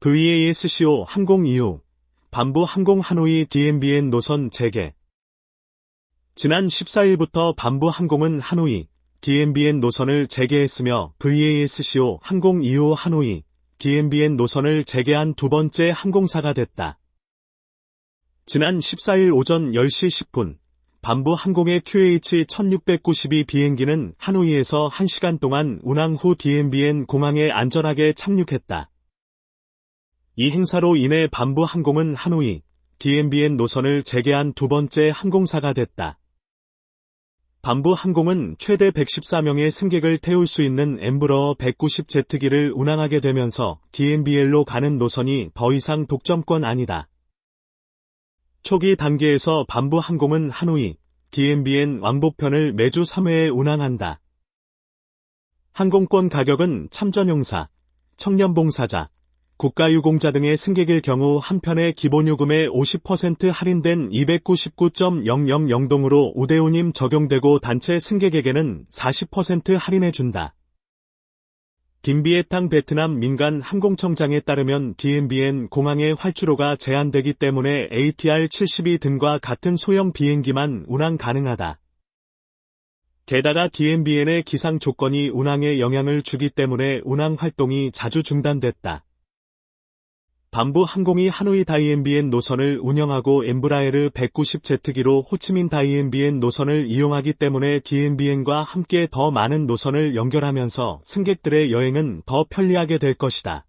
VASCO 항공 이후 반부 항공 하노이 DMBN 노선 재개 지난 14일부터 반부 항공은 하노이 DMBN 노선을 재개했으며 VASCO 항공 이후 하노이 DMBN 노선을 재개한 두 번째 항공사가 됐다. 지난 14일 오전 10시 10분 반부 항공의 QH-1692 비행기는 하노이에서 1시간 동안 운항 후 DMBN 공항에 안전하게 착륙했다. 이 행사로 인해 반부 항공은 하노이, DMBN 노선을 재개한 두 번째 항공사가 됐다. 반부 항공은 최대 114명의 승객을 태울 수 있는 엠브러 190 제트기를 운항하게 되면서 DMBL로 가는 노선이 더 이상 독점권 아니다. 초기 단계에서 반부 항공은 하노이, DMBN 왕복편을 매주 3회에 운항한다. 항공권 가격은 참전용사, 청년봉사자, 국가유공자 등의 승객일 경우 한편의 기본요금의 50% 할인된 299.000동으로 우대우님 적용되고 단체 승객에게는 40% 할인해준다. 김비의 땅 베트남 민간 항공청장에 따르면 DMBN 공항의 활주로가 제한되기 때문에 ATR-72 등과 같은 소형 비행기만 운항 가능하다. 게다가 DMBN의 기상 조건이 운항에 영향을 주기 때문에 운항 활동이 자주 중단됐다. 반부 항공이 하노이 다이앤비엔 노선을 운영하고 엠브라에르 190제트기로 호치민 다이앤비엔 노선을 이용하기 때문에 디앤비엔과 함께 더 많은 노선을 연결하면서 승객들의 여행은 더 편리하게 될 것이다.